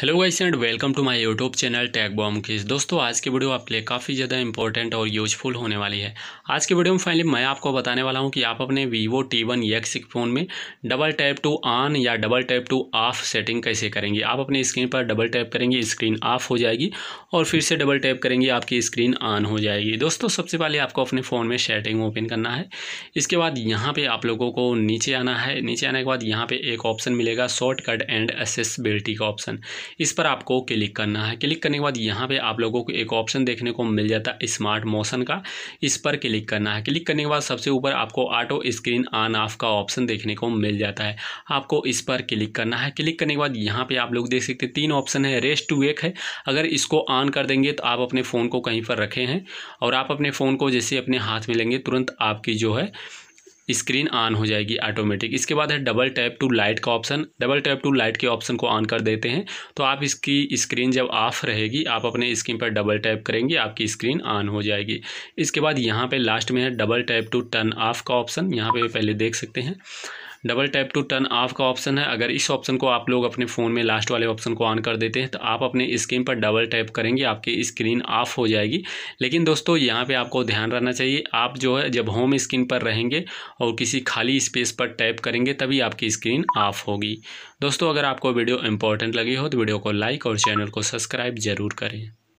hello guys and welcome to my YouTube channel टैग बॉम किस दोस्तों आज की वीडियो आपके लिए काफ़ी ज़्यादा इंपॉर्टेंट और यूजफुल होने वाली है आज की वीडियो में फाइनली मैं आपको बताने वाला हूं कि आप अपने Vivo T one X phone में डबल टैप टू ऑन या double tap to off setting कैसे करेंगे आप अपने स्क्रीन पर डबल टैप करेंगे स्क्रीन ऑफ हो जाएगी और फिर से डबल टैप करेंगे आपकी स्क्रीन ऑन हो जाएगी दोस्तों सबसे पहले आपको अपने फ़ोन में सेटिंग ओपन करना है इसके बाद यहाँ पर आप लोगों को नीचे आना है नीचे आने के बाद यहाँ पर एक ऑप्शन मिलेगा शॉर्टकट एंड एसेसबिलिटी का ऑप्शन इस पर आपको क्लिक करना है क्लिक करने के बाद यहाँ पे आप लोगों को एक ऑप्शन देखने को मिल जाता है स्मार्ट मोशन का इस पर क्लिक करना है क्लिक करने के बाद सबसे ऊपर आपको ऑटो स्क्रीन ऑन ऑफ का ऑप्शन देखने को मिल जाता है आपको इस पर क्लिक करना है क्लिक करने के बाद यहाँ पर आप लोग देख सकते हैं तीन ऑप्शन है रेस्ट टू वेक है अगर इसको ऑन कर देंगे तो आप अपने फ़ोन को कहीं पर रखे हैं और आप अपने फ़ोन को जैसे अपने हाथ में लेंगे तुरंत आपकी जो है स्क्रीन ऑन हो जाएगी ऑटोमेटिक इसके बाद है डबल टैप टू लाइट का option double tap to light के ऑप्शन को ऑन कर देते हैं तो आप इसकी स्क्रीन जब ऑफ रहेगी आप अपने स्क्रीन पर डबल टैप करेंगे आपकी स्क्रीन ऑन हो जाएगी इसके बाद यहाँ पर लास्ट में है double tap to turn off का ऑप्शन यहाँ पर पहले देख सकते हैं double tap to turn off का ऑप्शन है अगर इस ऑप्शन को आप लोग अपने फ़ोन में लास्ट वाले ऑप्शन को ऑन कर देते हैं तो आप अपने स्क्रीन पर डबल टैप करेंगे आपकी स्क्रीन ऑफ हो जाएगी लेकिन दोस्तों यहाँ पे आपको ध्यान रहना चाहिए आप जो है जब होम स्क्रीन पर रहेंगे और किसी खाली स्पेस पर टैप करेंगे तभी आपकी स्क्रीन ऑफ होगी दोस्तों अगर आपको वीडियो इंपॉर्टेंट लगी हो तो वीडियो को लाइक और चैनल को सब्सक्राइब ज़रूर करें